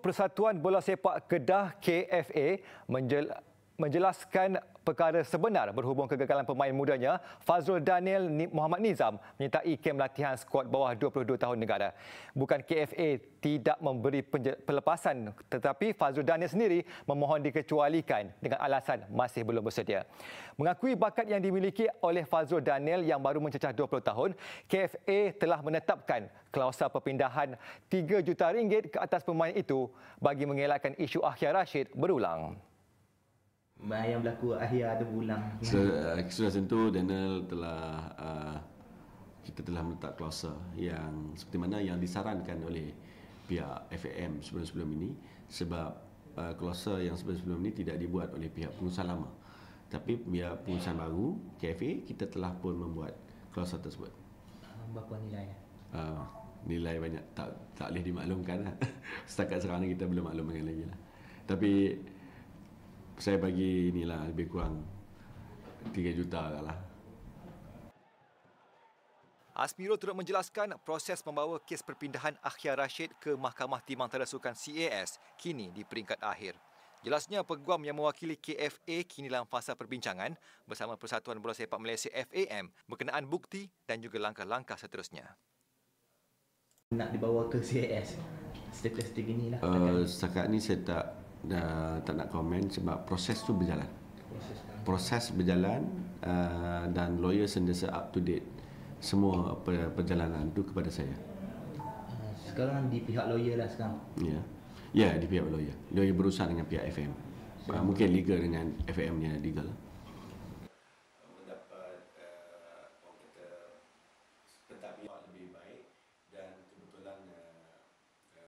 Persatuan Bola Sepak Kedah KFA menjel, menjelaskan perkara sebenar berhubung kegagalan pemain mudanya, Fazrul Daniel Muhammad Nizam menyertai kem latihan skuad bawah 22 tahun negara. Bukan KFA tidak memberi pelepasan tetapi Fazrul Daniel sendiri memohon dikecualikan dengan alasan masih belum bersedia. Mengakui bakat yang dimiliki oleh Fazrul Daniel yang baru mencecah 20 tahun, KFA telah menetapkan klausa perpindahan 3 juta ringgit ke atas pemain itu bagi mengelakkan isu Akhyar Rashid berulang yang berlaku akhir ada berulang so, uh, kesudahan macam tu Daniel telah uh, kita telah meletak klausa yang seperti mana yang disarankan oleh pihak FAM sebelum-sebelum ini sebab uh, klausa yang sebelum-sebelum ini tidak dibuat oleh pihak pengusaha lama tapi pihak pengusaha baru KFA kita telah pun membuat klausa tersebut ah, berapa nilai uh, nilai banyak tak tak boleh dimaklumkan lah. setakat sekarang kita belum maklumkan lagi lah tapi saya bagi inilah lebih kurang 3 juta lah. Asmiro turut menjelaskan proses membawa kes perpindahan Akhyar Rashid ke Mahkamah Timbangtara Sukan CAS kini di peringkat akhir. Jelasnya peguam yang mewakili KFA kini dalam fasa perbincangan bersama Persatuan Bola Sepak Malaysia FAM berkenaan bukti dan juga langkah-langkah seterusnya. Nak dibawa ke CAS status tinggi lah. Uh, eh, setakat ni saya tak uh, tak nak komen sebab proses tu berjalan. Kan? Proses berjalan uh, dan lawyer sentiasa up to date semua perjalanan tu kepada saya. Hmm, sekarang di pihak lawyer lah sekarang. Ya. Yeah. Ya, yeah, di pihak lawyer. Lawyer berusaha dengan pihak FM. Uh, ah, mungkin legal dengan FM yang legal. Mendapat uh,